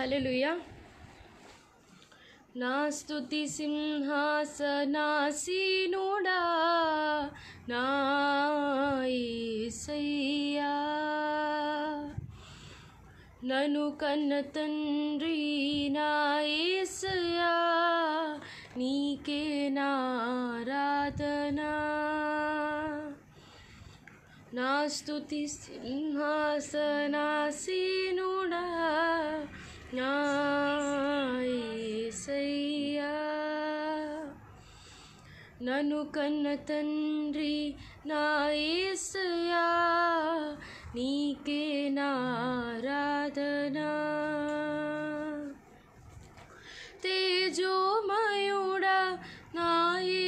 hallelujah నా స్థుతి సింహాసనాసీనుడా నాయసయ్యా నను కన్న తండ్రి నాయసయ్యా నీకే నారాధనా నా స్థుతి సింహాసనాసీనుడా సయ్యా నను కన్న తండ్రి నాయసయా నీకే నారాధనా తేజోమయుడా నాయ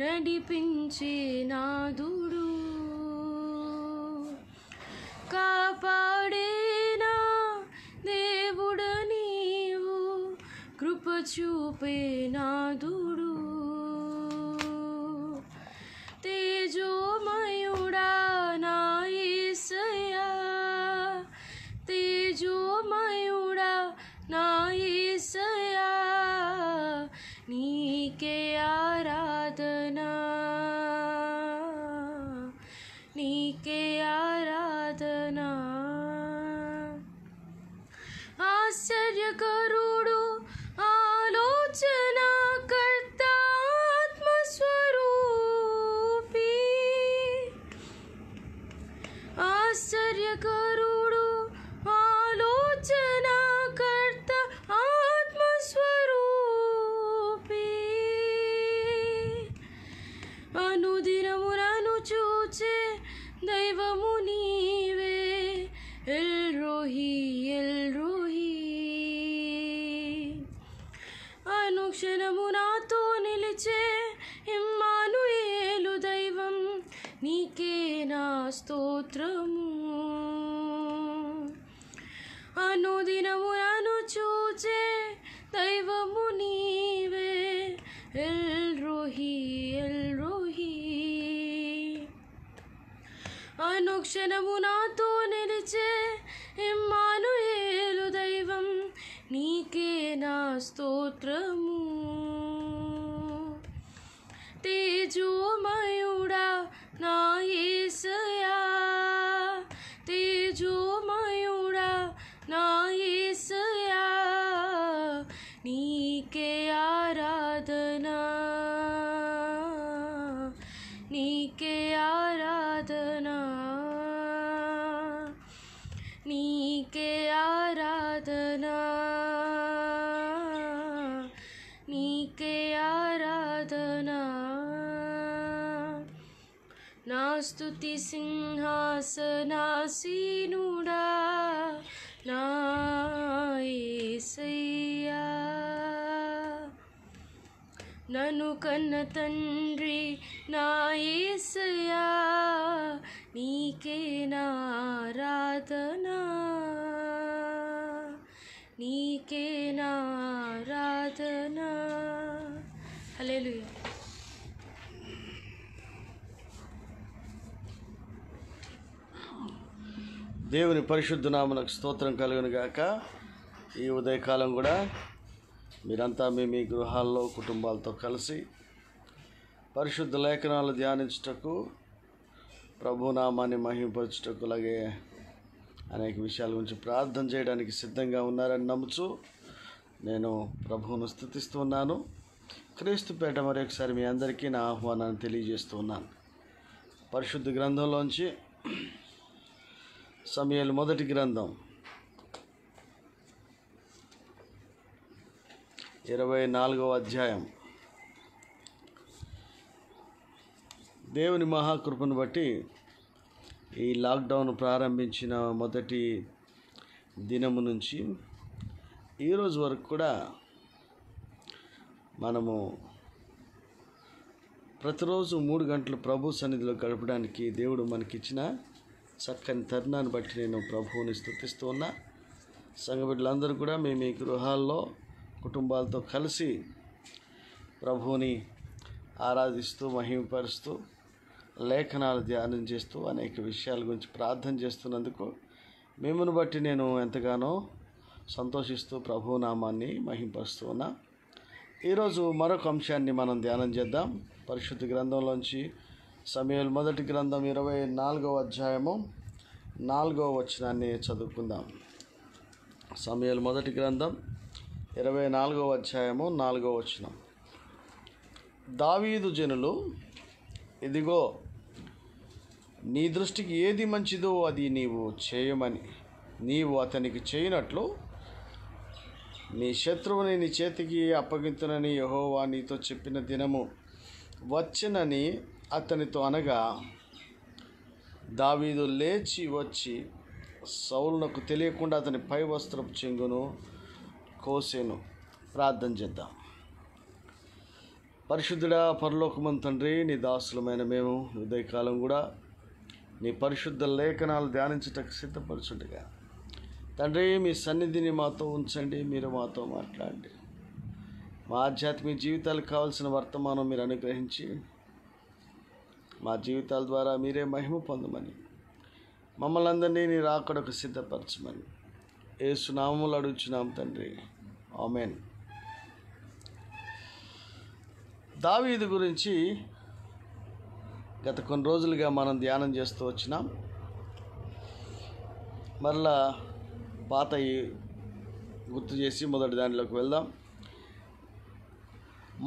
నడిపించినాదుడు కాపాడేనా దేవుడు నీవు కృప చూపేనా క్షణమునాతో स्तुति सिंहासनासीनुडा नायसया ननु कन्न तन्ड्री नी के ना దేవుని పరిశుద్ధనామనకు స్తోత్రం గాక ఈ ఉదయకాలం కూడా మీరంతా మీ మీ గృహాల్లో కుటుంబాలతో కలిసి పరిశుద్ధ లేఖనాలు ధ్యానించుటకు ప్రభునామాన్ని మహిమపరచుటకు అలాగే అనేక విషయాల గురించి ప్రార్థన చేయడానికి సిద్ధంగా ఉన్నారని నమ్ముచు నేను ప్రభువును స్థుతిస్తున్నాను క్రీస్తుపేట మరొకసారి మీ అందరికీ నా ఆహ్వానాన్ని తెలియజేస్తున్నాను పరిశుద్ధ గ్రంథంలోంచి సమయాలు మొదటి గ్రంథం ఇరవై నాలుగవ అధ్యాయం దేవుని మహాకృపను బట్టి ఈ లాక్డౌన్ ప్రారంభించిన మొదటి దినము నుంచి ఈరోజు వరకు కూడా మనము ప్రతిరోజు మూడు గంటలు ప్రభు సన్నిధిలో గడపడానికి దేవుడు మనకిచ్చిన చక్కని తరుణాన్ని బట్టి నేను ప్రభువుని స్థుతిస్తూ ఉన్నా సంఘబిడ్డలందరూ కూడా మేము మీ గృహాల్లో కుటుంబాలతో కలిసి ప్రభువుని ఆరాధిస్తూ మహిమపరుస్తూ లేఖనాలు ధ్యానం చేస్తూ అనేక విషయాల గురించి ప్రార్థన చేస్తున్నందుకు మిమ్మల్ని బట్టి నేను ఎంతగానో సంతోషిస్తూ ప్రభునామాన్ని మహింపరుస్తూ ఉన్నా ఈరోజు మరొక అంశాన్ని మనం ధ్యానం చేద్దాం పరిశుద్ధ గ్రంథంలోంచి సమయలు మొదటి గ్రంథం ఇరవై నాలుగవ అధ్యాయము నాలుగవ వచనాన్ని చదువుకుందాం సమయలు మొదటి గ్రంథం ఇరవై నాలుగవ అధ్యాయము నాలుగవ వచనం దావీదు జనులు ఇదిగో నీ దృష్టికి ఏది మంచిదో అది నీవు చేయమని నీవు అతనికి చేయనట్లు నీ శత్రువుని నీ చేతికి అప్పగించునని యహోవా నీతో చెప్పిన దినము వచ్చనని అతనితో అనగా దావీదు లేచి వచ్చి సౌలునకు తెలియకుండా అతని పై వస్త్రపు చెంగును కోసేను ప్రార్థన చేద్దాం పరిశుద్ధుడా పరలోకమం తండ్రి నీ దాసులమైన మేము ఉదయకాలం కూడా నీ పరిశుద్ధ లేఖనాలు ధ్యానించటకు సిద్ధపరచుండగా తండ్రి మీ సన్నిధిని మాతో ఉంచండి మీరు మాతో మాట్లాడండి మా ఆధ్యాత్మిక జీవితాలకు కావాల్సిన వర్తమానం మీరు అనుగ్రహించి మా జీవితాల ద్వారా మీరే మహిమ పొందమని మమ్మల్ని అందరినీ నీ రాకడకు సిద్ధపరచమని ఏసునామములు అడుగుచున్నాం తండ్రి ఆమెన్ దావీదు గురించి గత కొన్ని రోజులుగా మనం ధ్యానం చేస్తూ వచ్చినాం మరలా పాత గుర్తు చేసి మొదటి దానిలోకి వెళ్దాం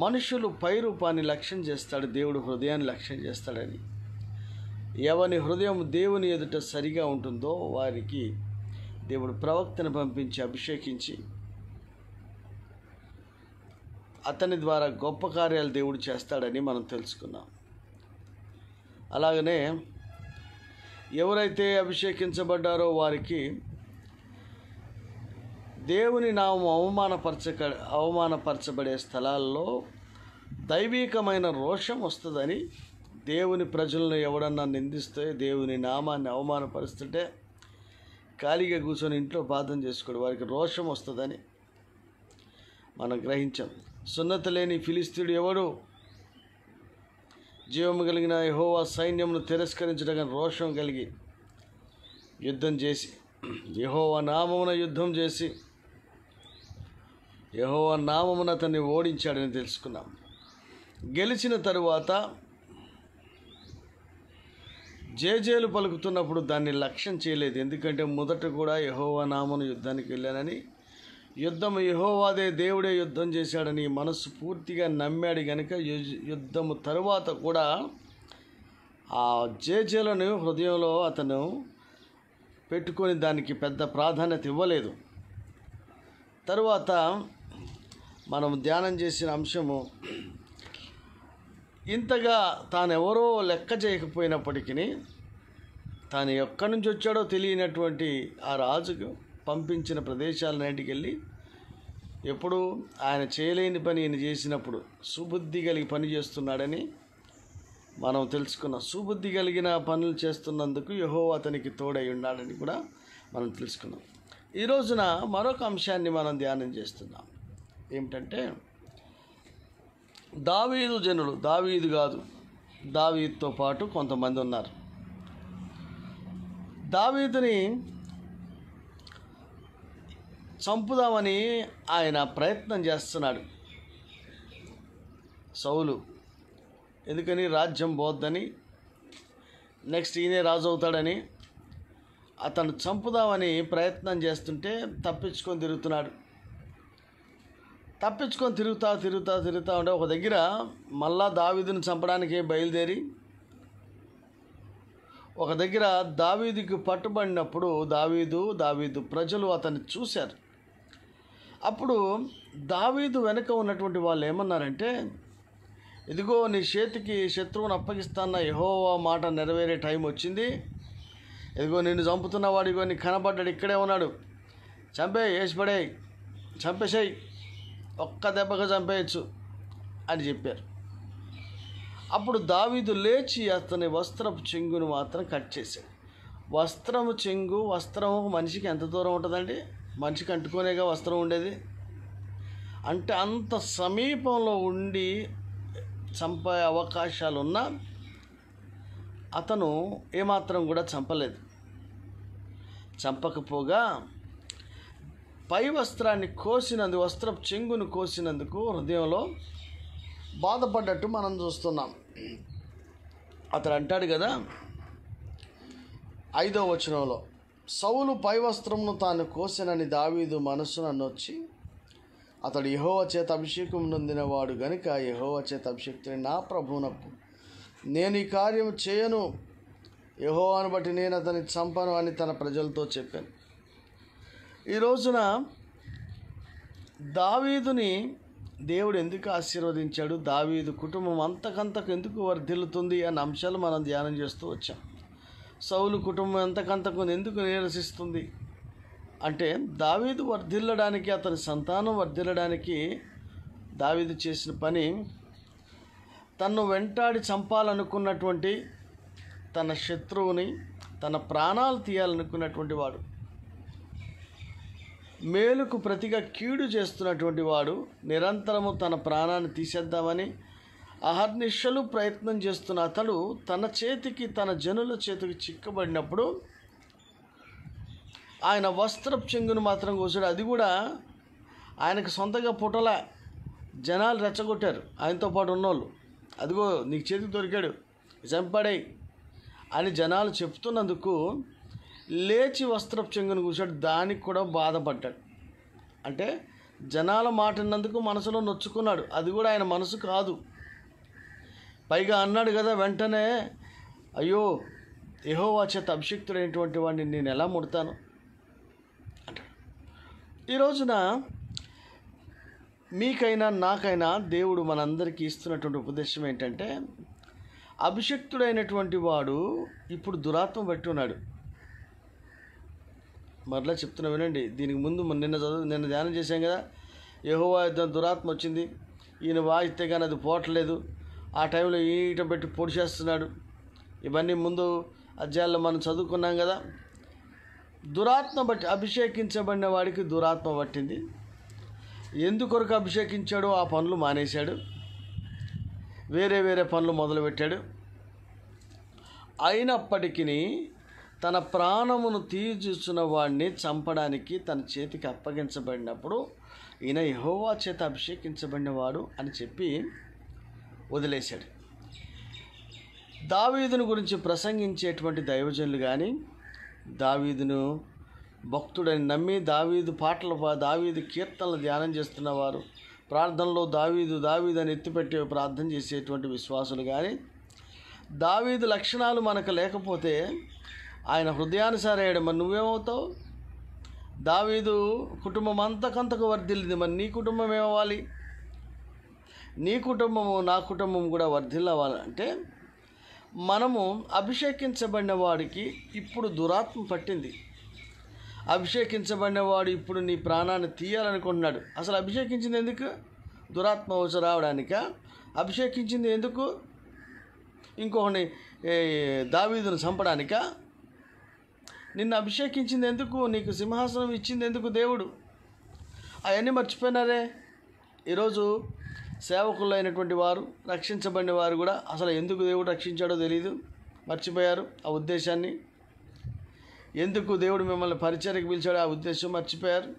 మనుషులు పై రూపాన్ని లక్ష్యం చేస్తాడు దేవుడు హృదయాన్ని లక్ష్యం చేస్తాడని ఎవని హృదయం దేవుని ఎదుట సరిగా ఉంటుందో వారికి దేవుడు ప్రవక్తను పంపించి అభిషేకించి అతని ద్వారా గొప్ప కార్యాలు దేవుడు చేస్తాడని మనం తెలుసుకున్నాం అలాగనే ఎవరైతే అభిషేకించబడ్డారో వారికి దేవుని నామం అవమానపరచక అవమానపరచబడే స్థలాల్లో దైవీకమైన రోషం వస్తుందని దేవుని ప్రజలను ఎవడన్నా నిందిస్తే దేవుని నామాన్ని అవమానపరుస్తుంటే ఖాళీగా కూర్చొని ఇంట్లో బాధం చేసుకోడు వారికి రోషం వస్తుందని మనం గ్రహించాం సున్నత లేని ఫిలిస్తీడు ఎవడు జీవము కలిగిన యహోవా సైన్యమును తిరస్కరించడం రోషం కలిగి యుద్ధం చేసి యహోవా నామమున యుద్ధం చేసి యహో నామమున అతన్ని ఓడించాడని తెలుసుకున్నాం గెలిచిన తరువాత జేజేలు పలుకుతున్నప్పుడు దాన్ని లక్ష్యం చేయలేదు ఎందుకంటే మొదట కూడా యహోవా నామను యుద్ధానికి వెళ్ళానని యుద్ధం యహోవాదే దేవుడే యుద్ధం చేశాడని మనస్సు పూర్తిగా నమ్మాడు గనుక యుద్ధము తరువాత కూడా ఆ జేజేలను హృదయంలో అతను పెట్టుకొని దానికి పెద్ద ప్రాధాన్యత ఇవ్వలేదు తరువాత మనం ధ్యానం చేసిన అంశము ఇంతగా తానెవరో లెక్క చేయకపోయినప్పటికీ తాను ఎక్కడి నుంచి వచ్చాడో తెలియనటువంటి ఆ రాజుకు పంపించిన ప్రదేశాలన్నింటికి వెళ్ళి ఎప్పుడు ఆయన చేయలేని పని ఈయన చేసినప్పుడు సుబుద్ధి కలిగి పని చేస్తున్నాడని మనం తెలుసుకున్నాం సుబుద్ధి కలిగిన పనులు చేస్తున్నందుకు యహో అతనికి తోడై ఉన్నాడని కూడా మనం తెలుసుకున్నాం ఈ రోజున మరొక అంశాన్ని మనం ధ్యానం చేస్తున్నాం ఏమిటంటే దావీదు జనులు దావీదు కాదు దావీతో పాటు కొంతమంది ఉన్నారు దావీదుని చంపుదామని ఆయన ప్రయత్నం చేస్తున్నాడు సౌలు ఎందుకని రాజ్యం పోద్దని నెక్స్ట్ ఈయనే రాజు అవుతాడని అతను చంపుదామని ప్రయత్నం చేస్తుంటే తప్పించుకొని తిరుగుతున్నాడు తప్పించుకొని తిరుగుతా తిరుగుతా తిరుగుతూ ఉంటే ఒక దగ్గర మళ్ళా దావీదుని చంపడానికి బయలుదేరి ఒక దగ్గర దావీదుకి పట్టుబడినప్పుడు దావీదు దావీదు ప్రజలు అతన్ని చూశారు అప్పుడు దావీదు వెనుక ఉన్నటువంటి వాళ్ళు ఏమన్నారంటే ఇదిగో నీ చేతికి శత్రువును అప్పగిస్తాన్న యహోవా మాట నెరవేరే టైం వచ్చింది ఇదిగో నేను చంపుతున్నవాడు ఇగో నీ కనబడ్డాడు ఇక్కడే ఉన్నాడు చంపే వేసిపడే చంపేసేయి ఒక్క దెబ్బగా చంపేయచ్చు అని చెప్పారు అప్పుడు దావీదు లేచి అతని వస్త్రపు చెంగును మాత్రం కట్ చేశాడు వస్త్రము చెంగు వస్త్రము మనిషికి ఎంత దూరం ఉంటుందండి మనిషికి అంటుకునేగా వస్త్రం ఉండేది అంటే అంత సమీపంలో ఉండి చంపే అవకాశాలు ఉన్నా అతను ఏమాత్రం కూడా చంపలేదు చంపకపోగా పై వస్త్రాన్ని కోసినందు వస్త్రం చెంగును కోసినందుకు హృదయంలో బాధపడ్డట్టు మనం చూస్తున్నాం అతడు అంటాడు కదా ఐదో వచనంలో సౌలు పై వస్త్రంను తాను కోసినని దావీదు నన్ను వచ్చి అతడు యహోవ చేత అభిషేకం నొందినవాడు గనుక యహోవ చేత అభిషేక్తుని నా ప్రభువునకు నేను ఈ కార్యం చేయను యహోవాను బట్టి నేను అతని చంపను అని తన ప్రజలతో చెప్పాను ఈ రోజున దావీదుని దేవుడు ఎందుకు ఆశీర్వదించాడు దావీదు కుటుంబం అంతకంతకు ఎందుకు వర్ధిల్లుతుంది అనే అంశాలు మనం ధ్యానం చేస్తూ వచ్చాం సౌలు కుటుంబం ఎంతకంతకు ఎందుకు నిరసిస్తుంది అంటే దావీదు వర్ధిల్లడానికి అతని సంతానం వర్ధిల్లడానికి దావీదు చేసిన పని తను వెంటాడి చంపాలనుకున్నటువంటి తన శత్రువుని తన ప్రాణాలు తీయాలనుకున్నటువంటి వాడు మేలుకు ప్రతిగా కీడు చేస్తున్నటువంటి వాడు నిరంతరము తన ప్రాణాన్ని తీసేద్దామని అహర్నిశలు ప్రయత్నం చేస్తున్న అతడు తన చేతికి తన జనుల చేతికి చిక్కబడినప్పుడు ఆయన వస్త్రపు చెంగును మాత్రం కోసాడు అది కూడా ఆయనకు సొంతంగా పుటల జనాలు రెచ్చగొట్టారు ఆయనతో పాటు ఉన్నోళ్ళు అదిగో నీకు చేతికి దొరికాడు చంపాడే అని జనాలు చెప్తున్నందుకు లేచి వస్త్రపు చెంగును కూర్చోడు దానికి కూడా బాధపడ్డాడు అంటే జనాల మాటన్నందుకు మనసులో నొచ్చుకున్నాడు అది కూడా ఆయన మనసు కాదు పైగా అన్నాడు కదా వెంటనే అయ్యో యహోవా చేత అభిషిక్తుడైనటువంటి వాడిని నేను ఎలా ముడతాను అంటాడు ఈరోజున మీకైనా నాకైనా దేవుడు మనందరికీ ఇస్తున్నటువంటి ఉపదేశం ఏంటంటే అభిషక్తుడైనటువంటి వాడు ఇప్పుడు దురాత్మ పెట్టున్నాడు మరలా చెప్తున్నా వినండి దీనికి ముందు నిన్న చదువు నిన్న ధ్యానం చేశాం కదా యహోవా యుద్ధం దురాత్మ వచ్చింది ఈయన వాయిస్తే కానీ అది పోవట్లేదు ఆ టైంలో ఈట పెట్టి పొడి చేస్తున్నాడు ఇవన్నీ ముందు అధ్యాయంలో మనం చదువుకున్నాం కదా దురాత్మ బట్టి అభిషేకించబడిన వాడికి దురాత్మ పట్టింది ఎందుకొరకు అభిషేకించాడో ఆ పనులు మానేశాడు వేరే వేరే పనులు మొదలుపెట్టాడు అయినప్పటికీ తన ప్రాణమును తీర్చున్న వాడిని చంపడానికి తన చేతికి అప్పగించబడినప్పుడు ఈయన యహోవా చేత అభిషేకించబడినవాడు అని చెప్పి వదిలేశాడు దావీదును గురించి ప్రసంగించేటువంటి దైవజనులు కానీ దావీదును భక్తుడని నమ్మి దావీదు పాటలు దావీదు కీర్తనలు ధ్యానం చేస్తున్నవారు ప్రార్థనలో దావీదు దావీదు అని ఎత్తిపెట్టి ప్రార్థన చేసేటువంటి విశ్వాసులు కానీ దావీదు లక్షణాలు మనకు లేకపోతే ఆయన హృదయానుసారి అయ్యాడు మరి నువ్వేమవుతావు దావీదు కుటుంబం అంతకంతకు వర్ధిల్లింది మరి నీ కుటుంబం ఏమవ్వాలి నీ కుటుంబము నా కుటుంబం కూడా అవ్వాలంటే మనము అభిషేకించబడిన వాడికి ఇప్పుడు దురాత్మ పట్టింది అభిషేకించబడిన వాడు ఇప్పుడు నీ ప్రాణాన్ని తీయాలనుకుంటున్నాడు అసలు అభిషేకించింది ఎందుకు దురాత్మ వచ్చి రావడానిక అభిషేకించింది ఎందుకు ఇంకొకని దావీదును చంపడానిక నిన్ను అభిషేకించింది ఎందుకు నీకు సింహాసనం ఇచ్చింది ఎందుకు దేవుడు అవన్నీ మర్చిపోయినారే ఈరోజు సేవకులైనటువంటి వారు రక్షించబడిన వారు కూడా అసలు ఎందుకు దేవుడు రక్షించాడో తెలియదు మర్చిపోయారు ఆ ఉద్దేశాన్ని ఎందుకు దేవుడు మిమ్మల్ని పరిచయకు పిలిచాడో ఆ ఉద్దేశం మర్చిపోయారు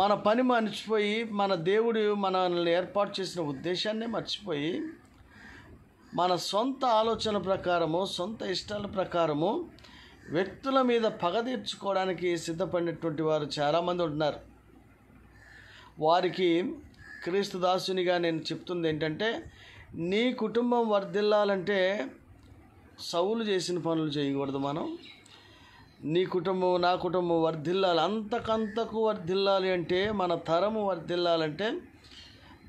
మన పని మర్చిపోయి మన దేవుడు మనల్ని ఏర్పాటు చేసిన ఉద్దేశాన్నే మర్చిపోయి మన సొంత ఆలోచన ప్రకారము సొంత ఇష్టాల ప్రకారము వ్యక్తుల మీద పగ తీర్చుకోవడానికి సిద్ధపడినటువంటి వారు చాలామంది ఉంటున్నారు వారికి క్రీస్తు దాసునిగా నేను చెప్తుంది ఏంటంటే నీ కుటుంబం వర్ధిల్లాలంటే సవులు చేసిన పనులు చేయకూడదు మనం నీ కుటుంబం నా కుటుంబం వర్ధిల్లాలి అంతకంతకు వర్ధిల్లాలి అంటే మన తరము వర్ధిల్లాలంటే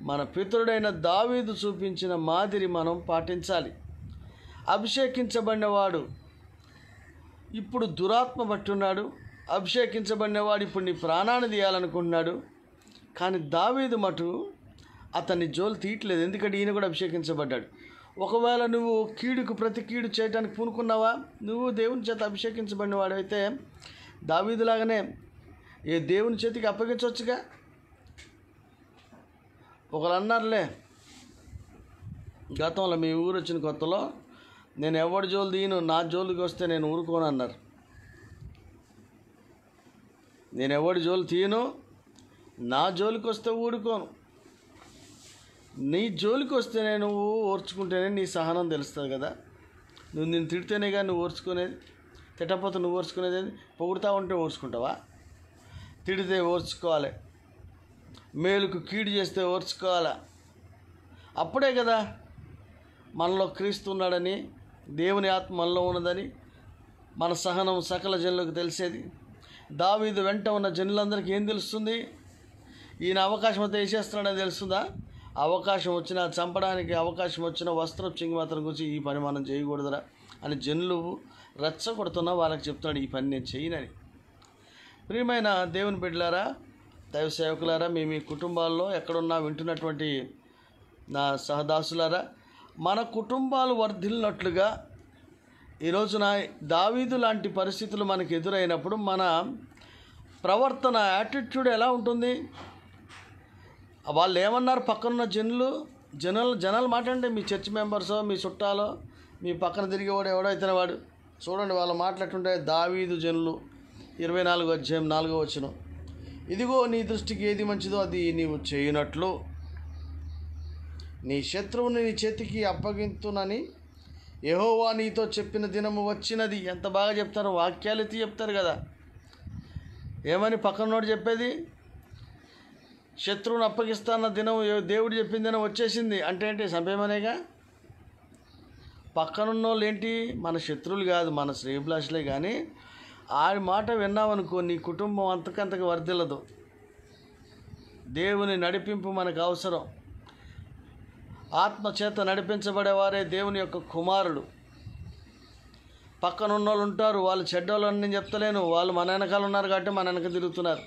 మన పితరుడైన దావీదు చూపించిన మాదిరి మనం పాటించాలి అభిషేకించబడినవాడు ఇప్పుడు దురాత్మ పట్టున్నాడు అభిషేకించబడినవాడు ఇప్పుడు నీ ప్రాణాన్ని తీయాలనుకుంటున్నాడు కానీ దావీదు మటు అతన్ని జోలు తీయట్లేదు ఎందుకంటే ఈయన కూడా అభిషేకించబడ్డాడు ఒకవేళ నువ్వు కీడుకు ప్రతి కీడు చేయడానికి పూనుకున్నావా నువ్వు దేవుని చేత అభిషేకించబడిన వాడైతే దావీదులాగానే ఏ దేవుని చేతికి అప్పగించవచ్చుగా ఒకరు అన్నారులే గతంలో మీ ఊరు వచ్చిన కొత్తలో నేను ఎవడి జోలు తీయను నా జోలికి వస్తే నేను ఊరుకోను అన్నారు నేను ఎవడి జోలు తీయను నా జోలికి వస్తే ఊరుకోను నీ జోలికి వస్తే నువ్వు ఓర్చుకుంటేనే నీ సహనం తెలుస్తుంది కదా నువ్వు నేను తిడితేనే కానీ నువ్వు ఓర్చుకునేది తిట్టపోతే నువ్వు ఓర్చుకునేది పొగుడుతూ ఉంటే ఓర్చుకుంటావా తిడితే ఓర్చుకోవాలి మేలుకు కీడు చేస్తే ఓర్చుకోవాలా అప్పుడే కదా మనలో క్రీస్తున్నాడని దేవుని ఆత్మ మనలో ఉన్నదని మన సహనం సకల జనులకు తెలిసేది దావీదు వెంట ఉన్న జనులందరికీ ఏం తెలుస్తుంది ఈయన అవకాశం అయితే వేసేస్తున్నాడని తెలుస్తుందా అవకాశం వచ్చినా చంపడానికి అవకాశం వచ్చిన వస్త్రం చింగి మాత్రం గురించి ఈ పని మనం చేయకూడదురా అని జనులు రెచ్చగొడుతున్నా వాళ్ళకి చెప్తున్నాడు ఈ పని నేను చేయనని ప్రియమైన దేవుని బిడ్డలారా దైవ సేవకులారా మీ మీ కుటుంబాల్లో ఎక్కడున్నా వింటున్నటువంటి నా సహదాసులారా మన కుటుంబాలు వర్ధిల్లినట్లుగా ఈరోజున దావీదు లాంటి పరిస్థితులు మనకు ఎదురైనప్పుడు మన ప్రవర్తన యాటిట్యూడ్ ఎలా ఉంటుంది వాళ్ళు ఏమన్నారు పక్కనున్న జనులు జనాలు జనాలు మాట్లాడండి మీ చర్చ్ మెంబర్స్ మీ చుట్టాలో మీ పక్కన తిరిగేవాడు ఎవడో ఇతని వాడు చూడండి వాళ్ళు మాట్లాడుతుంటే దావీదు జనులు ఇరవై నాలుగు అధ్యాయం నాలుగో వచ్చిన ఇదిగో నీ దృష్టికి ఏది మంచిదో అది నీవు చేయనట్లు నీ శత్రువుని నీ చేతికి అప్పగింతునని యహోవా నీతో చెప్పిన దినము వచ్చినది ఎంత బాగా చెప్తారు వాక్యాలు ఎత్తి చెప్తారు కదా ఏమని పక్కనోడు చెప్పేది శత్రువుని అప్పగిస్తాన్న దినం దేవుడు చెప్పిన దినం వచ్చేసింది అంటే ఏంటి సమయమనేగా పక్కనున్న వాళ్ళు ఏంటి మన శత్రువులు కాదు మన శ్రీభిలాషులే కానీ ఆ మాట విన్నామనుకో నీ కుటుంబం అంతకంతకు వర్దిల్లదు దేవుని నడిపింపు మనకు అవసరం ఆత్మ చేత నడిపించబడేవారే దేవుని యొక్క కుమారుడు పక్కన వాళ్ళు ఉంటారు వాళ్ళు చెడ్డోళ్ళని నేను చెప్తలేను వాళ్ళు మన వెనకాల ఉన్నారు కాబట్టి మన వెనక తిరుగుతున్నారు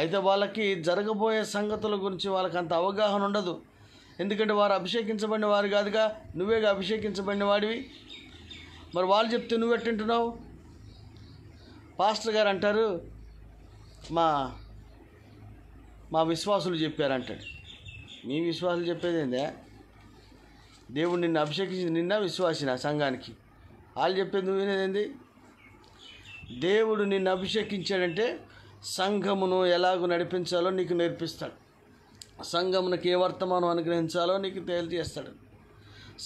అయితే వాళ్ళకి జరగబోయే సంగతుల గురించి వాళ్ళకి అంత అవగాహన ఉండదు ఎందుకంటే వారు అభిషేకించబడిన వారు కాదుగా నువ్వేగా అభిషేకించబడిన వాడివి మరి వాళ్ళు చెప్తే నువ్వు ఎట్టింటున్నావు పాస్టర్ గారు అంటారు మా మా విశ్వాసులు చెప్పారంటాడు మీ విశ్వాసులు చెప్పేది ఏందే దేవుడు నిన్ను అభిషేకించింది నిన్న విశ్వాసిన సంఘానికి వాళ్ళు చెప్పేది నువ్వు వినేది దేవుడు నిన్ను అభిషేకించాడంటే సంఘమును ఎలాగో నడిపించాలో నీకు నేర్పిస్తాడు సంఘమునకు ఏ వర్తమానం అనుగ్రహించాలో నీకు తెలియజేస్తాడు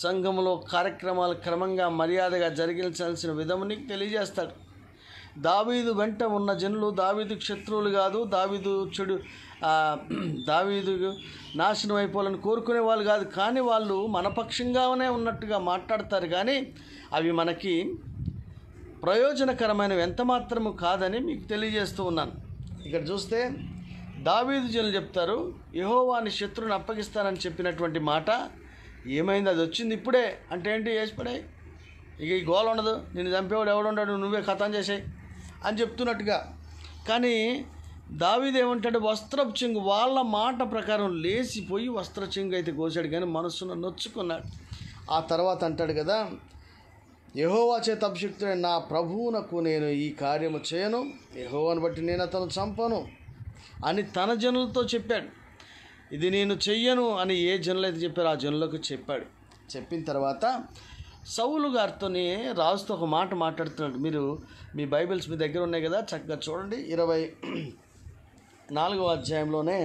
సంఘంలో కార్యక్రమాలు క్రమంగా మర్యాదగా జరిగించాల్సిన విధము నీకు తెలియజేస్తాడు దావీదు వెంట ఉన్న జనులు దావీదు శత్రువులు కాదు దావీదు చెడు దావీదు నాశనం అయిపోవాలని కోరుకునే వాళ్ళు కాదు కానీ వాళ్ళు మనపక్షంగానే ఉన్నట్టుగా మాట్లాడతారు కానీ అవి మనకి ప్రయోజనకరమైనవి ఎంత మాత్రము కాదని మీకు తెలియజేస్తూ ఉన్నాను ఇక్కడ చూస్తే దావీదు జనులు చెప్తారు యహోవాని శత్రువుని అప్పగిస్తానని చెప్పినటువంటి మాట ఏమైంది అది వచ్చింది ఇప్పుడే అంటే ఏంటి వేసిపడే ఇక ఈ గోల ఉండదు నేను చంపేవాడు ఎవడు ఉండడు నువ్వే కథం చేసాయి అని చెప్తున్నట్టుగా కానీ దావిదేమంటాడు వస్త్ర చెంగు వాళ్ళ మాట ప్రకారం లేచిపోయి వస్త్ర చెంగు అయితే కోసాడు కానీ మనస్సును నొచ్చుకున్నాడు ఆ తర్వాత అంటాడు కదా యహోవా చేత అభిషక్తుడు నా ప్రభువునకు నేను ఈ కార్యము చేయను యహోవాను బట్టి నేను అతను చంపను అని తన జనులతో చెప్పాడు ఇది నేను చెయ్యను అని ఏ జనులైతే చెప్పారో ఆ జనులకు చెప్పాడు చెప్పిన తర్వాత సౌలు గారితోనే రాజుతో ఒక మాట మాట్లాడుతున్నాడు మీరు మీ బైబిల్స్ మీ దగ్గర ఉన్నాయి కదా చక్కగా చూడండి ఇరవై నాలుగవ అధ్యాయంలోనే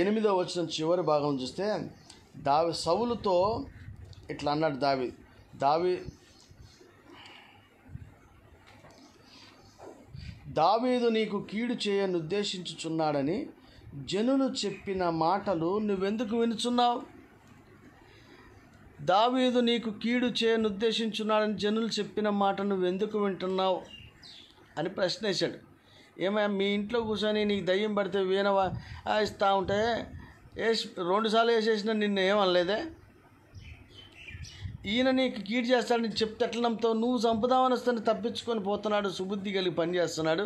ఎనిమిదో వచ్చిన చివరి భాగం చూస్తే దావి సవులుతో ఇట్లా అన్నాడు దావి దావి దావీదు నీకు కీడు చేయని ఉద్దేశించుచున్నాడని జనులు చెప్పిన మాటలు నువ్వెందుకు వినుచున్నావు దావీదు నీకు కీడు చేయను ఉద్దేశించున్నాడని జనులు చెప్పిన మాట నువ్వెందుకు వింటున్నావు అని ప్రశ్న వేశాడు ఏమయ్యా మీ ఇంట్లో కూర్చొని నీకు దయ్యం పడితే వీణవా ఇస్తూ ఉంటే వేసి రెండుసార్లు వేసేసిన నిన్ను ఏమనలేదే ఈయన నీకు కీడు చేస్తాడని చెప్తే ఎట్లా నువ్వు సంపదామని వస్తాను తప్పించుకొని పోతున్నాడు సుబుద్ధి కలిగి పని చేస్తున్నాడు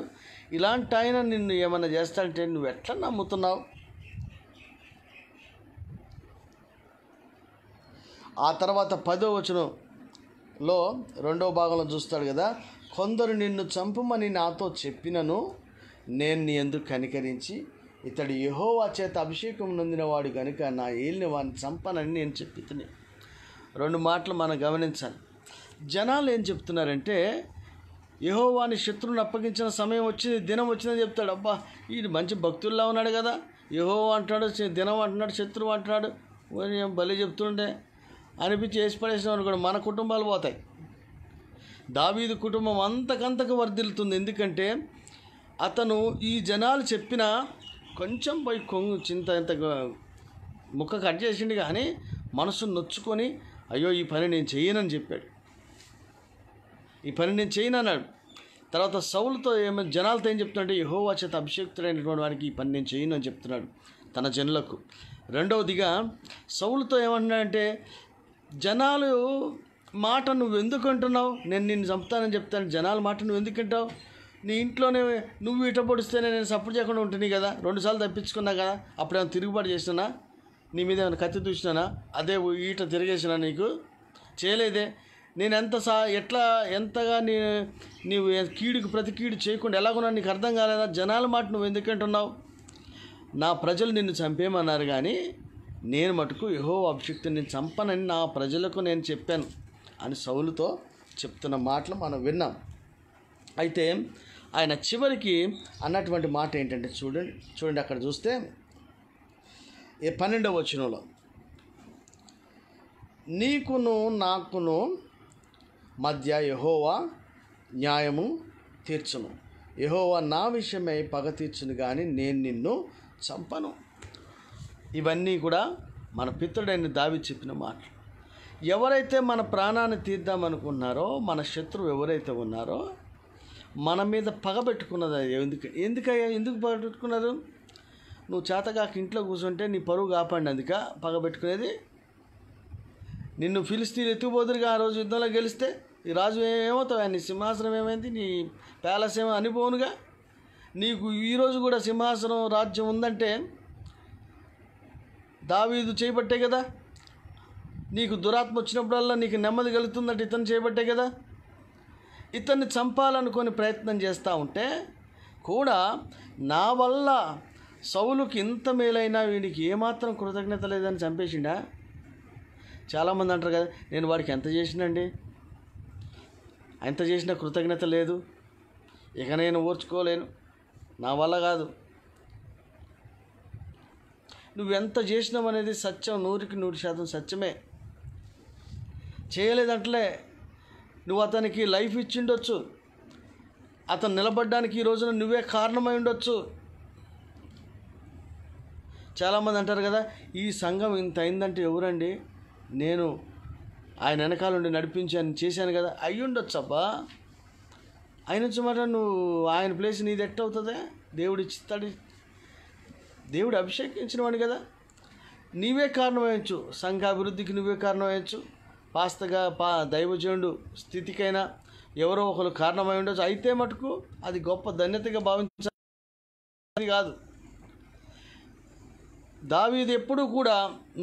ఇలాంటి ఆయన నిన్ను ఏమైనా చేస్తాడంటే నువ్వు ఎట్లా నమ్ముతున్నావు ఆ తర్వాత పదో వచనంలో రెండో భాగంలో చూస్తాడు కదా కొందరు నిన్ను చంపమని నాతో చెప్పినను నేను నీ ఎందుకు కనికరించి ఇతడు యహోవా చేత అభిషేకం నొందినవాడు కనుక నా ఏలిని వాడిని చంపనని నేను చెప్పితిని రెండు మాటలు మనం గమనించాలి జనాలు ఏం చెప్తున్నారంటే యహోవాని శత్రువుని అప్పగించిన సమయం వచ్చింది దినం వచ్చిందని చెప్తాడు అబ్బా ఇది మంచి భక్తుల్లా ఉన్నాడు కదా యహో అంటున్నాడు దినం అంటున్నాడు శత్రువు అంటున్నాడు భలే చెప్తుండే అనిపించి వేసి పడేసిన కూడా మన కుటుంబాలు పోతాయి దావీదు కుటుంబం అంతకంతకు వర్ధిల్లుతుంది ఎందుకంటే అతను ఈ జనాలు చెప్పిన కొంచెం పోయి కొంగు చింత ఇంత ముక్క కట్ చేసిండు కానీ మనసు నొచ్చుకొని అయ్యో ఈ పని నేను చేయనని చెప్పాడు ఈ పని నేను చేయను అన్నాడు తర్వాత సౌలుతో ఏమైనా జనాలతో ఏం చెప్తున్నాడు యహోవా చేత అభిషేక్తుడైనటువంటి వారికి ఈ పని నేను చేయను అని చెప్తున్నాడు తన జనులకు రెండవదిగా సౌలతో ఏమంటున్నాడంటే జనాలు మాట నువ్వు ఎందుకు అంటున్నావు నేను నిన్ను చంపుతానని చెప్తాను జనాల మాట నువ్వు ఎందుకు వింటావు నీ ఇంట్లోనే నువ్వు ఇట పొడిస్తేనే నేను సపోర్ట్ చేయకుండా ఉంటుంది కదా రెండుసార్లు తప్పించుకున్నా కదా అప్పుడు ఏమైనా తిరుగుబాటు చేసినా నీ మీద ఏమైనా కత్తి చూసినానా అదే ఈట తిరిగేసిన నీకు చేయలేదే నేను ఎంత సా ఎట్లా ఎంతగా నీ నీవు కీడుకు ప్రతి కీడు చేయకుండా ఎలాగున్నా నీకు అర్థం కాలేదా జనాల మాట నువ్వు ఎందుకు అంటున్నావు నా ప్రజలు నిన్ను చంపేమన్నారు కానీ నేను మటుకు యహో నేను చంపనని నా ప్రజలకు నేను చెప్పాను అని సౌలుతో చెప్తున్న మాటలు మనం విన్నాం అయితే ఆయన చివరికి అన్నటువంటి మాట ఏంటంటే చూడండి చూడండి అక్కడ చూస్తే ఏ పన్నెండవ వచనంలో నీకును నాకును మధ్య యహోవా న్యాయము తీర్చును యహోవా నా విషయమై పగ తీర్చును కానీ నేను నిన్ను చంపను ఇవన్నీ కూడా మన పిత్రుడైన దావి చెప్పిన మాటలు ఎవరైతే మన ప్రాణాన్ని తీద్దామనుకున్నారో మన శత్రువు ఎవరైతే ఉన్నారో మన మీద పగబెట్టుకున్నది ఎందుకు ఎందుకయ్యా ఎందుకు పగబెట్టుకున్నారు నువ్వు చేతగాక ఇంట్లో కూర్చుంటే నీ పరువు కాపాడి అందుక పగబెట్టుకునేది నిన్ను ఫిలిస్తీన్ ఎత్తుకుపోదురుగా ఆ రోజు యుద్ధంలో గెలిస్తే ఈ రాజు ఏమవుతావు నీ సింహాసనం ఏమైంది నీ ప్యాలెస్ ఏమో అనిపోనుగా నీకు ఈరోజు కూడా సింహాసనం రాజ్యం ఉందంటే దావీదు చేయబట్టే కదా నీకు దురాత్మ వచ్చినప్పుడల్లా నీకు నెమ్మది కలుగుతుందంటే ఇతను చేయబట్టే కదా ఇతన్ని చంపాలనుకొని ప్రయత్నం చేస్తూ ఉంటే కూడా నా వల్ల సౌలుకి ఇంత మేలైనా వీడికి ఏమాత్రం కృతజ్ఞత లేదని చంపేసిండా చాలామంది అంటారు కదా నేను వాడికి ఎంత చేసినండి ఎంత చేసినా కృతజ్ఞత లేదు ఇక నేను ఓర్చుకోలేను నా వల్ల కాదు నువ్వెంత చేసినావు అనేది సత్యం నూరికి నూరు శాతం సత్యమే చేయలేదంటలే నువ్వు అతనికి లైఫ్ ఇచ్చి ఉండొచ్చు అతను నిలబడడానికి ఈ రోజున నువ్వే కారణమై ఉండొచ్చు చాలామంది అంటారు కదా ఈ సంఘం ఇంత అయిందంటే ఎవరండి నేను ఆయన వెనకాల వెనకాలండి నడిపించాను చేశాను కదా అయ్యుండొచ్చు అబ్బా ఆయన నుంచి మాట నువ్వు ఆయన ప్లేస్ నీది అవుతుంది దేవుడు ఇచ్చిస్తాడు దేవుడు అభిషేకించిన వాడిని కదా నీవే కారణమయ్యచ్చు సంఘ అభివృద్ధికి నువ్వే కారణమయ్యచ్చు పాస్తగా పా దైవజనుడు స్థితికైనా ఎవరో ఒకరు కారణమై ఉండొచ్చు అయితే మటుకు అది గొప్ప ధన్యతగా భావించాలి కాదు దావీది ఎప్పుడు కూడా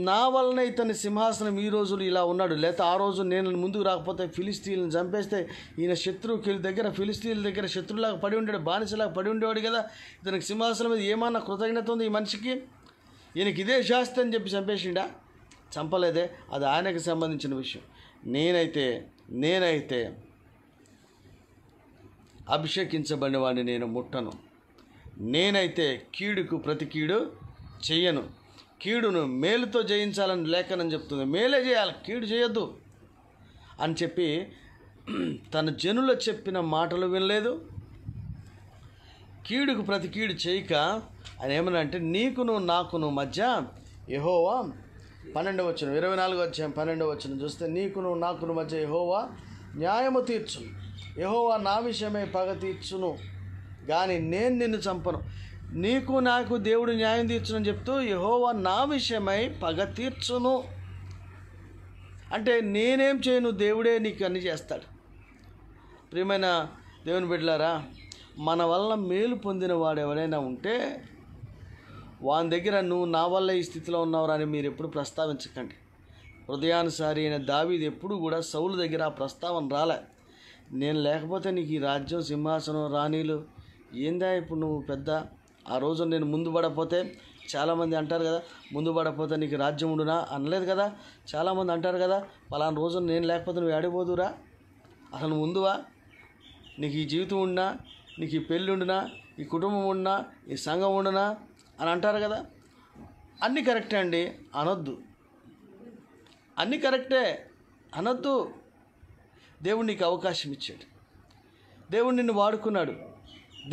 నా వలన ఇతని సింహాసనం ఈ రోజులు ఇలా ఉన్నాడు లేకపోతే ఆ రోజు నేను ముందుకు రాకపోతే ఫిలిస్తీన్లను చంపేస్తే ఈయన శత్రువుకి దగ్గర ఫిలిస్తీన్ల దగ్గర శత్రువులాగా పడి ఉండేడు బానిసలాగా పడి ఉండేవాడు కదా ఇతనికి సింహాసనం మీద ఏమన్నా కృతజ్ఞత ఉంది ఈ మనిషికి ఈయనకి ఇదే శాస్త్రి అని చెప్పి చంపేసిండా చంపలేదే అది ఆయనకు సంబంధించిన విషయం నేనైతే నేనైతే అభిషేకించబడిన వాడిని నేను ముట్టను నేనైతే కీడుకు ప్రతి కీడు చెయ్యను కీడును మేలుతో జయించాలని లేఖనం చెప్తుంది మేలే చేయాలి కీడు చేయొద్దు అని చెప్పి తన జనులు చెప్పిన మాటలు వినలేదు కీడుకు ప్రతి కీడు చేయక ఆయన ఏమనంటే నీకును నాకును మధ్య యహోవా పన్నెండు వచ్చిన ఇరవై నాలుగు వచ్చాం పన్నెండు వచ్చిన చూస్తే నీకును నాకును మధ్య యహోవా న్యాయము తీర్చును యహోవా నా విషయమే పగ తీర్చును కానీ నేను నిన్ను చంపను నీకు నాకు దేవుడు న్యాయం తీర్చునని చెప్తూ యహోవా నా విషయమై పగ తీర్చును అంటే నేనేం చేయను దేవుడే నీకు అన్ని చేస్తాడు ప్రియమైన దేవుని బిడ్డలారా మన వల్ల మేలు పొందిన వాడు ఎవరైనా ఉంటే వాని దగ్గర నువ్వు నా వల్ల ఈ స్థితిలో ఉన్నావురని మీరు ఎప్పుడు ప్రస్తావించకండి హృదయానుసారి అయిన దావీది ఎప్పుడు కూడా సౌలు దగ్గర ఆ ప్రస్తావన రాలే నేను లేకపోతే నీకు ఈ రాజ్యం సింహాసనం రాణీలు ఏందా ఇప్పుడు నువ్వు పెద్ద ఆ రోజు నేను ముందు పడపోతే చాలామంది అంటారు కదా ముందు పడపోతే నీకు రాజ్యం ఉండునా అనలేదు కదా చాలామంది అంటారు కదా పలానా రోజు నేను లేకపోతే నువ్వు ఏడిపోదురా అసలు ముందువా నీకు ఈ జీవితం ఉన్నా నీకు ఈ పెళ్ళి ఉండునా ఈ కుటుంబం ఉన్నా ఈ సంఘం ఉండునా అని అంటారు కదా అన్ని కరెక్టే అండి అనొద్దు అన్ని కరెక్టే అనొద్దు దేవుడు నీకు అవకాశం ఇచ్చాడు దేవుడు నిన్ను వాడుకున్నాడు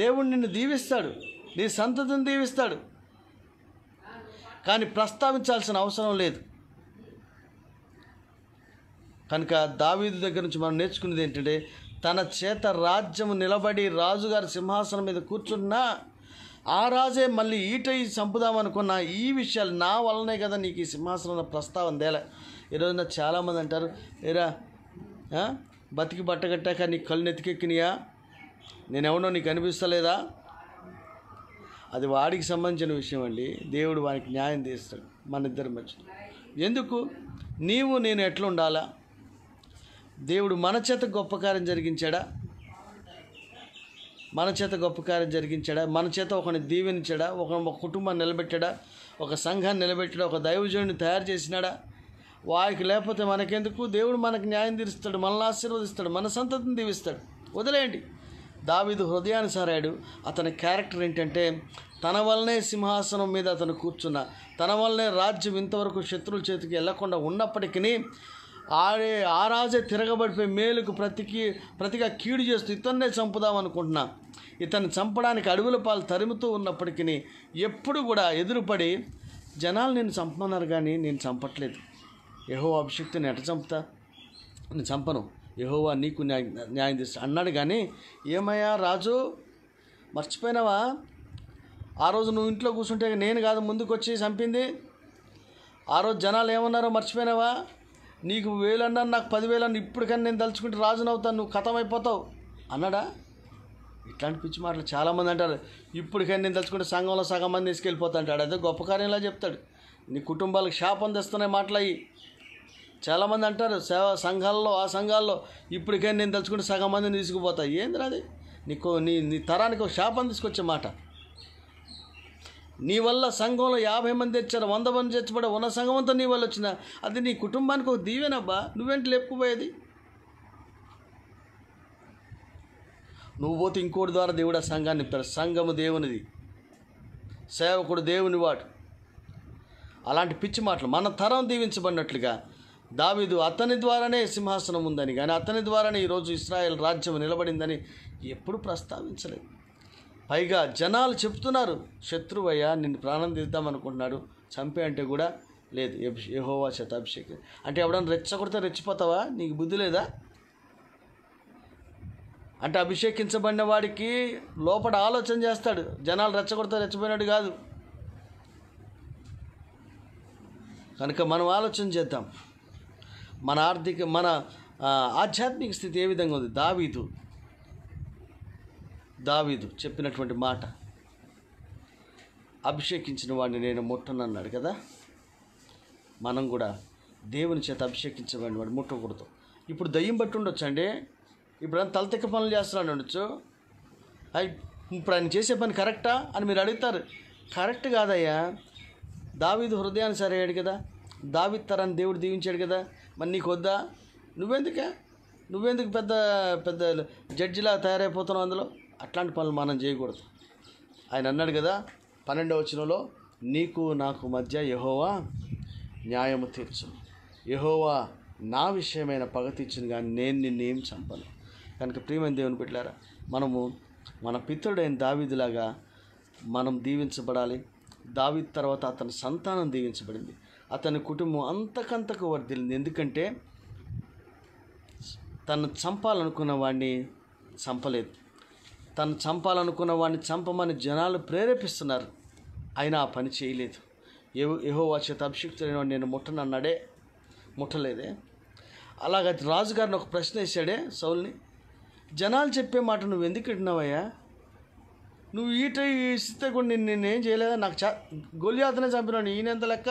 దేవుడు నిన్ను దీవిస్తాడు నీ సంతతిని దీవిస్తాడు కానీ ప్రస్తావించాల్సిన అవసరం లేదు కనుక దావీదు దగ్గర నుంచి మనం నేర్చుకునేది ఏంటంటే తన చేత రాజ్యం నిలబడి రాజుగారి సింహాసనం మీద కూర్చున్నా ఆ రాజే మళ్ళీ ఈటై చంపుదామనుకున్న ఈ విషయాలు నా వల్లనే కదా నీకు ఈ సింహాసనం ప్రస్తావన తేలే నా చాలామంది అంటారు ఏరా బతికి బట్టగట్టాక నీ కళ్ళు నేను నేనెవనో నీకు అనిపిస్తలేదా అది వాడికి సంబంధించిన విషయం అండి దేవుడు వానికి న్యాయం తీస్తాడు మన ఇద్దరి మధ్య ఎందుకు నీవు నేను ఎట్లా ఉండాలా దేవుడు మన చేత గొప్ప కార్యం జరిగించాడా మన చేత గొప్ప కార్యం జరిగించాడా మన చేత ఒకని దీవించాడా ఒక కుటుంబాన్ని నిలబెట్టాడా ఒక సంఘాన్ని నిలబెట్టాడా ఒక దైవజనుడిని తయారు చేసినాడా వారికి లేకపోతే మనకెందుకు దేవుడు మనకు న్యాయం తీరుస్తాడు మనల్ని ఆశీర్వదిస్తాడు మన సంతతిని దీవిస్తాడు వదిలేయండి దావీదు హృదయానుసారాయుడు అతని క్యారెక్టర్ ఏంటంటే తన వల్లనే సింహాసనం మీద అతను కూర్చున్న తన వల్లనే రాజ్యం ఇంతవరకు శత్రువుల చేతికి వెళ్లకుండా ఉన్నప్పటికీ ఆడే ఆ రాజే తిరగబడిపోయి మేలుకు ప్రతికి ప్రతిగా కీడు చేస్తూ ఇతన్నే చంపుదాం అనుకుంటున్నా ఇతను చంపడానికి అడవుల పాలు తరుముతూ ఉన్నప్పటికీ ఎప్పుడు కూడా ఎదురుపడి జనాలు నేను చంపమన్నారు కానీ నేను చంపట్లేదు అభిషక్తి నేను ఎట చంపుతా నేను చంపను యహోవా నీకు న్యాయం న్యాయం చేస్తా అన్నాడు కానీ ఏమయ్యా రాజు మర్చిపోయినావా ఆ రోజు నువ్వు ఇంట్లో కూర్చుంటే నేను కాదు ముందుకు వచ్చి చంపింది ఆ రోజు జనాలు ఏమన్నారో మర్చిపోయినావా నీకు వేలన్నా నాకు పదివేలన్న ఇప్పటికన్నా నేను తలుచుకుంటే రాజునవుతాను నువ్వు కథమైపోతావు అన్నాడా ఇట్లాంటి పిచ్చి మాటలు చాలామంది అంటారు ఇప్పటికైనా నేను తలుచుకుంటే సంఘంలో సగం మంది తీసుకెళ్ళిపోతా అంటాడు అదే గొప్ప కార్యంలా చెప్తాడు నీ కుటుంబాలకు శాపం తెస్తున్నాయి మాటలు అవి చాలామంది అంటారు సేవ సంఘాల్లో ఆ సంఘాల్లో ఇప్పటికైనా నేను తలుచుకుంటే సగం మందిని తీసుకుపోతా ఏంది అది నీకు నీ నీ తరానికి ఒక శాపం తీసుకొచ్చే మాట నీ వల్ల సంఘంలో యాభై మంది తెచ్చారు వంద మంది తెచ్చిపడే ఉన్న సంఘం అంతా నీ వల్ల వచ్చిన అది నీ కుటుంబానికి ఒక దీవెనబ్బా నువ్వేంటి లేపుకుపోయేది నువ్వు పోతే ఇంకోటి ద్వారా దేవుడు ఆ సంఘాన్ని నింపారు సంఘము దేవునిది సేవకుడు దేవుని వాడు అలాంటి పిచ్చి మాటలు మన తరం దీవించబడినట్లుగా దావిదు అతని ద్వారానే సింహాసనం ఉందని కానీ అతని ద్వారానే ఈరోజు ఇస్రాయెల్ రాజ్యం నిలబడిందని ఎప్పుడు ప్రస్తావించలేదు పైగా జనాలు చెప్తున్నారు శత్రువయ్యా నిన్ను ప్రాణం దిద్దామనుకుంటున్నాడు చంపే అంటే కూడా లేదు ఏహోవా శతాభిషేక్ అంటే ఎవడన్నా రెచ్చగొడితే రెచ్చిపోతావా నీకు బుద్ధి లేదా అంటే అభిషేకించబడిన వాడికి లోపల ఆలోచన చేస్తాడు జనాలు రెచ్చగొడితే రెచ్చిపోయినట్టు కాదు కనుక మనం ఆలోచన చేద్దాం మన ఆర్థిక మన ఆధ్యాత్మిక స్థితి ఏ విధంగా ఉంది దావీదు దావీదు చెప్పినటువంటి మాట అభిషేకించిన వాడిని నేను ముట్టనన్నాడు కదా మనం కూడా దేవుని చేత అభిషేకించబడిన వాడు ముట్టకూడదు ఇప్పుడు దయ్యం బట్టి ఉండొచ్చు అండి ఇప్పుడు ఆయన తలతిక్క పనులు చేస్తున్నాడు ఉండొచ్చు ఇప్పుడు ఆయన చేసే పని కరెక్టా అని మీరు అడుగుతారు కరెక్ట్ కాదయ్యా దావీదు హృదయాన్ని సరిగాడు కదా దావీద్ తరాన్ని దేవుడు దీవించాడు కదా మరి నీకు వద్దా నువ్వెందుకే నువ్వెందుకు పెద్ద పెద్ద జడ్జిలా తయారైపోతున్నావు అందులో అట్లాంటి పనులు మనం చేయకూడదు ఆయన అన్నాడు కదా పన్నెండవ వచనంలో నీకు నాకు మధ్య యహోవా న్యాయము తీర్చు యహోవా నా విషయమైన పగ తీర్చును కానీ నేను నిన్నేం చంపను కనుక ప్రియమైన దేవుని పెట్టారా మనము మన పితృడైన దావిదిలాగా మనం దీవించబడాలి దావీ తర్వాత అతని సంతానం దీవించబడింది అతని కుటుంబం అంతకంతకు వర్దిలింది ఎందుకంటే తను చంపాలనుకున్న వాడిని చంపలేదు తను చంపాలనుకున్న వాడిని చంపమని జనాలు ప్రేరేపిస్తున్నారు అయినా ఆ పని చేయలేదు ఏహో యహోవా చేత వాడు నేను ముట్టనన్నాడే ముట్టలేదే అలాగ రాజుగారిని ఒక ప్రశ్న వేశాడే సౌల్ని జనాలు చెప్పే మాట నువ్వు ఎందుకు వింటున్నావయ్యా నువ్వు ఈట ఇస్తే కూడా నేను నేనేం చేయలేదా నాకు చా గొలియాతనే ఈయన ఈయనంత లెక్క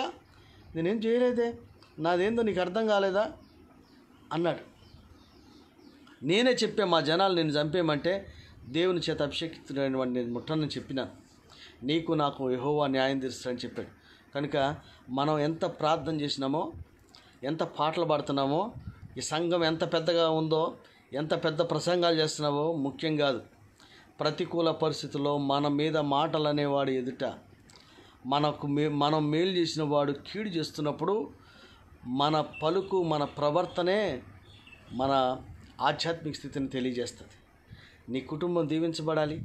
నేనేం చేయలేదే నాదేందో నీకు అర్థం కాలేదా అన్నాడు నేనే చెప్పే మా జనాలు నేను చంపేమంటే దేవుని చేత వాడిని నేను ముట్టనని చెప్పిన నీకు నాకు యహోవా న్యాయం అని చెప్పాడు కనుక మనం ఎంత ప్రార్థన చేసినామో ఎంత పాటలు పాడుతున్నామో ఈ సంఘం ఎంత పెద్దగా ఉందో ఎంత పెద్ద ప్రసంగాలు చేస్తున్నావో ముఖ్యం కాదు ప్రతికూల పరిస్థితుల్లో మన మీద మాటలు అనేవాడు ఎదుట మనకు మనం మేలు చేసిన వాడు కీడు చేస్తున్నప్పుడు మన పలుకు మన ప్రవర్తనే మన ఆధ్యాత్మిక స్థితిని తెలియజేస్తుంది నీ కుటుంబం దీవించబడాలి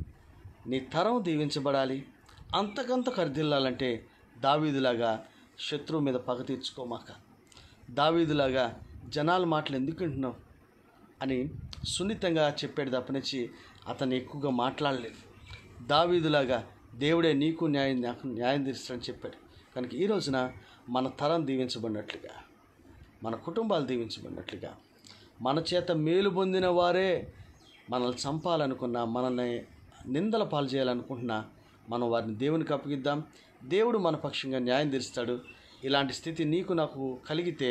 నీ తరం దీవించబడాలి అంతకంత ఖరిదిల్లాలంటే దావీదులాగా శత్రువు మీద పగ తీర్చుకోమాక దావీదులాగా జనాల మాటలు ఎందుకు వింటున్నావు అని సున్నితంగా చెప్పాడు తప్పనిచ్చి అతను ఎక్కువగా మాట్లాడలేదు దావీదులాగా దేవుడే నీకు న్యాయం నాకు న్యాయం తీర్చడని చెప్పాడు కనుక ఈ రోజున మన తరం దీవించబడినట్లుగా మన కుటుంబాలు దీవించబడినట్లుగా మన చేత మేలు పొందిన వారే మనల్ని చంపాలనుకున్నా మనల్ని నిందల పాలు చేయాలనుకుంటున్నా మనం వారిని దేవునికి అప్పగిద్దాం దేవుడు మన పక్షంగా న్యాయం తీరుస్తాడు ఇలాంటి స్థితి నీకు నాకు కలిగితే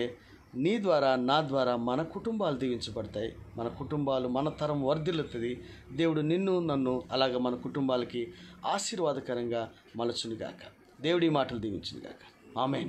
నీ ద్వారా నా ద్వారా మన కుటుంబాలు దీవించబడతాయి మన కుటుంబాలు మన తరం వర్ధిల్లుతుంది దేవుడు నిన్ను నన్ను అలాగ మన కుటుంబాలకి ఆశీర్వాదకరంగా మలచునిగాక దేవుడి మాటలు దీవించునుగాక ఆమె